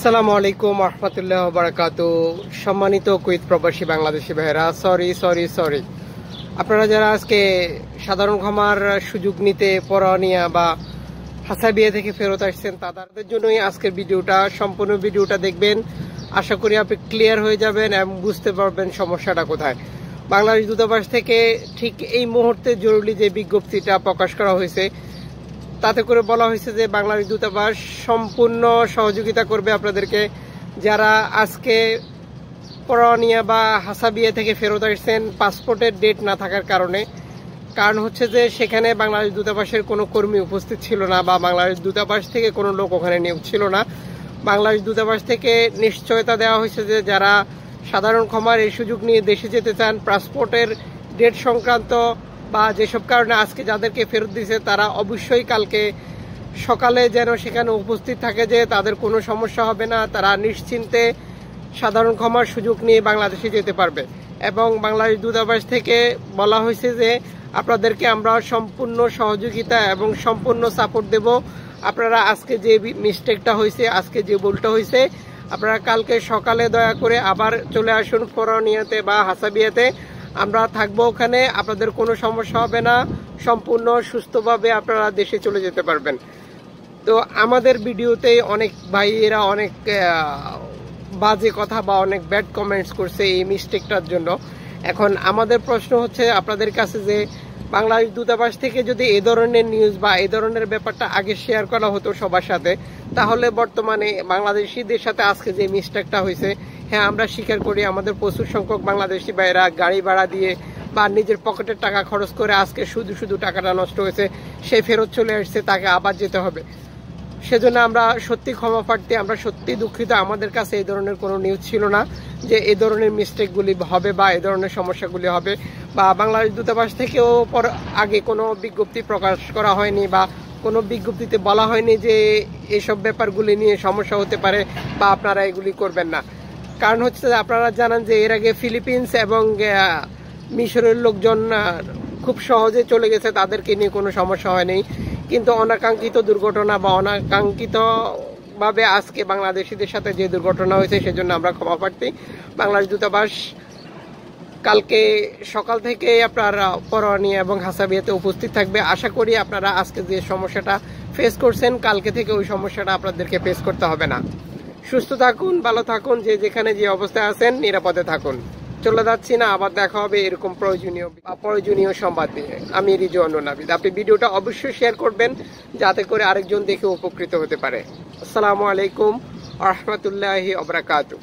সালাম আলাইকুম আহমতুল্লাহ বারাকাত সম্মানিত কুইত প্রবাসী বাংলাদেশি ভাইরা সরি সরি সরি আপনারা যারা আজকে সাধারণ ক্ষমার সুযোগ নিতে পরানিয়া বা হাসা বিয়ে থেকে ফেরত আসছেন তাদের জন্যই আজকের ভিডিওটা সম্পূর্ণ ভিডিওটা দেখবেন আশা করি আপনি ক্লিয়ার হয়ে যাবেন এবং বুঝতে পারবেন সমস্যাটা কোথায় বাংলাদেশ দূতাবাস থেকে ঠিক এই মুহূর্তে জরুরি যে বিজ্ঞপ্তিটা প্রকাশ করা হয়েছে তাতে করে বলা হয়েছে যে বাংলাদেশ দূতাবাস সম্পূর্ণ সহযোগিতা করবে আপনাদেরকে যারা আজকে পরানিয়া বা হাসাবিয়া থেকে ফেরত আসছেন পাসপোর্টের ডেট না থাকার কারণে কারণ হচ্ছে যে সেখানে বাংলাদেশ দূতাবাসের কোনো কর্মী উপস্থিত ছিল না বা বাংলাদেশ দূতাবাস থেকে কোনো লোক ওখানে নিয়োগ ছিল না বাংলাদেশ দূতাবাস থেকে নিশ্চয়তা দেওয়া হয়েছে যে যারা সাধারণ ক্ষমার এই সুযোগ নিয়ে দেশে যেতে চান পাসপোর্টের ডেট সংক্রান্ত বা যেসব কারণে আজকে যাদেরকে ফেরত দিছে তারা অবশ্যই কালকে সকালে যেন সেখানে উপস্থিত থাকে যে তাদের কোনো সমস্যা হবে না তারা নিশ্চিন্তে সাধারণ ক্ষমার সুযোগ নিয়ে বাংলাদেশে যেতে পারবে এবং বাংলাদেশ দূতাবাস থেকে বলা হয়েছে যে আপনাদেরকে আমরা সম্পূর্ণ সহযোগিতা এবং সম্পূর্ণ সাপোর্ট দেব আপনারা আজকে যে মিস্টেকটা হয়েছে আজকে যে ভুলটা হয়েছে আপনারা কালকে সকালে দয়া করে আবার চলে আসুন ফোরানিয়াতে বা হাসাবিয়াতে আমরা থাকবো ওখানে আপনাদের কোনো সমস্যা হবে না সম্পূর্ণ সুস্থভাবে আপনারা দেশে চলে যেতে পারবেন তো আমাদের ভিডিওতে অনেক ভাইয়েরা অনেক বাজে কথা বা অনেক ব্যাড কমেন্টস করছে এই মিস্টেকটার জন্য এখন আমাদের প্রশ্ন হচ্ছে আপনাদের কাছে যে বাংলাদেশ দূতাবাস থেকে যদি এ ধরনের নিউজ বা এ ধরনের ব্যাপারটা আগে শেয়ার করা হতো সবার সাথে তাহলে বর্তমানে বাংলাদেশিদের সাথে আজকে যে মিস্টেকটা হয়েছে হ্যাঁ আমরা স্বীকার করি আমাদের প্রচুর সংখ্যক বাংলাদেশি বাইরা গাড়ি ভাড়া দিয়ে বা নিজের পকেটের টাকা খরচ করে আজকে শুধু শুধু টাকাটা নষ্ট হয়েছে সে ফেরত চলে এসছে তাকে আবার যেতে হবে সেজন্য আমরা সত্যি ক্ষমা পাঠতে আমরা সত্যি দুঃখিত আমাদের কাছে এই ধরনের কোনো নিউজ ছিল না যে এই ধরনের মিস্টেকগুলি হবে বা এই ধরনের সমস্যাগুলি হবে বা বাংলাদেশ দূতাবাস থেকেও পর আগে কোনো বিজ্ঞপ্তি প্রকাশ করা হয়নি বা কোনো বিজ্ঞপ্তিতে বলা হয়নি যে এসব ব্যাপারগুলি নিয়ে সমস্যা হতে পারে বা আপনারা এগুলি করবেন না কারণ হচ্ছে আপনারা জানান যে এর আগে ফিলিপিন্স এবং মিশরের লোকজন খুব সহজে চলে গেছে তাদেরকে নিয়ে কোনো সমস্যা হয়নি কিন্তু অনাকাঙ্ক্ষিত দুর্ঘটনা বা অনাকাঙ্ক্ষিত ভাবে আজকে বাংলাদেশিদের সাথে যে দুর্ঘটনা হয়েছে সেজন্য আমরা ক্ষমা প্রার্থী বাংলাদেশ দূতাবাস কালকে সকাল থেকে আপনার পরোয়ানিয়া এবং হাসাবিয়াতে উপস্থিত থাকবে আশা করি আপনারা আজকে যে সমস্যাটা ফেস করছেন কালকে থেকে ওই সমস্যাটা আপনাদেরকে ফেস করতে হবে না সুস্থ থাকুন ভালো থাকুন যে যেখানে যে অবস্থায় আছেন নিরাপদে থাকুন চলে যাচ্ছি না আবার দেখা হবে এরকম প্রয়োজনীয় প্রয়োজনীয় সংবাদ দিয়ে আমি রিজওয়ানুল নাবিদ আপনি ভিডিওটা অবশ্যই শেয়ার করবেন যাতে করে আরেকজন দেখে উপকৃত হতে পারে আসসালামু আলাইকুম আহমতুল্লাহি অবরাকাতু